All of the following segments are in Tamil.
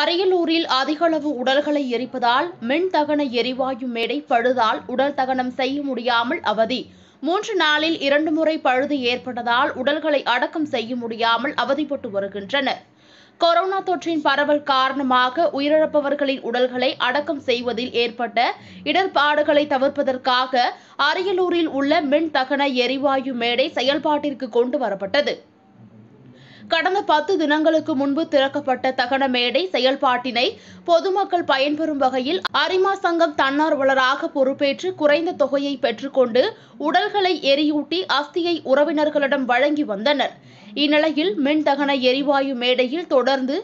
அரியலூரில் அதிகளவு உடல்களை எரிப்பதால் மின் தகன எரிவாயு மேடை பழுதால் உடல் தகனம் செய்ய முடியாமல் அவதி மூன்று நாளில் இரண்டு முறை பழுது ஏற்பட்டதால் உடல்களை அடக்கம் செய்ய முடியாமல் அவதிப்பட்டு வருகின்றனர் கொரோனா தொற்றின் பரவல் காரணமாக உயிரிழப்பவர்களின் உடல்களை அடக்கம் செய்வதில் ஏற்பட்ட இடர்பாடுகளை தவிர்ப்பதற்காக அரியலூரில் உள்ள மின் தகன எரிவாயு மேடை செயல்பாட்டிற்கு கொண்டு வரப்பட்டது கடந்த பத்து தினங்களுக்கு முன்பு திறக்கப்பட்ட தகன மேடை செயல்பாட்டினை பொதுமக்கள் பயன்பெறும் வகையில் அரிமா சங்கம் தன்னார்வலராக பொறுப்பேற்று குறைந்த தொகையை பெற்றுக்கொண்டு உடல்களை எரியூட்டி அஸ்தியை உறவினர்களிடம் வழங்கி வந்தனர் இந்நிலையில் மின்தகன எரிவாயு மேடையில் தொடர்ந்து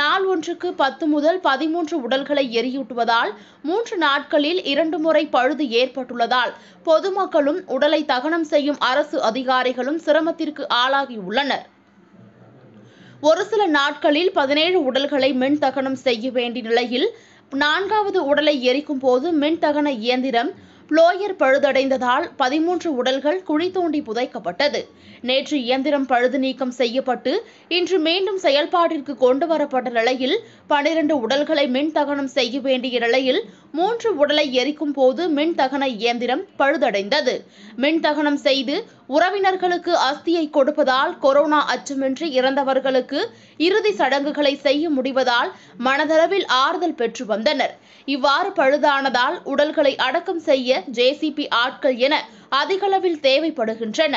நாள் ஒன்றுக்கு பத்து முதல் பதிமூன்று உடல்களை எரியூட்டுவதால் மூன்று நாட்களில் இரண்டு முறை பழுது ஏற்பட்டுள்ளதால் பொதுமக்களும் உடலை தகனம் செய்யும் அரசு அதிகாரிகளும் சிரமத்திற்கு ஆளாகியுள்ளனர் ஒரு சில நாட்களில் பதினேழு உடல்களை மின் தகனம் செய்ய வேண்டிய நிலையில் நான்காவது உடலை எரிக்கும் போது மின் தகன இயந்திரம் புளோயர் பழுதடைந்ததால் பதிமூன்று உடல்கள் குழி தோண்டி புதைக்கப்பட்டது நேற்று இயந்திரம் பழுது நீக்கம் செய்யப்பட்டு இன்று மீண்டும் செயல்பாட்டிற்கு கொண்டு வரப்பட்ட நிலையில் பனிரண்டு உடல்களை மின் தகனம் செய்ய வேண்டிய நிலையில் மூன்று உடலை எரிக்கும் போது மின் தகன இயந்திரம் பழுதடைந்தது மின் தகனம் செய்து உறவினர்களுக்கு அஸ்தியை கொடுப்பதால் கொரோனா அச்சமின்றி இறந்தவர்களுக்கு இறுதி சடங்குகளை செய்ய முடிவதால் மனதளவில் ஆறுதல் பெற்று வந்தனர் இவ்வாறு பழுதானதால் உடல்களை அடக்கம் செய்ய ஜேசிபி ஆட்கள் என அதிகளவில் தேவைப்படுகின்றன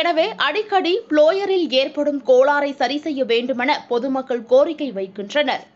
எனவே அடிக்கடி புளோயரில் ஏற்படும் கோளாறை சரி செய்ய வேண்டுமென பொதுமக்கள் கோரிக்கை வைக்கின்றனர்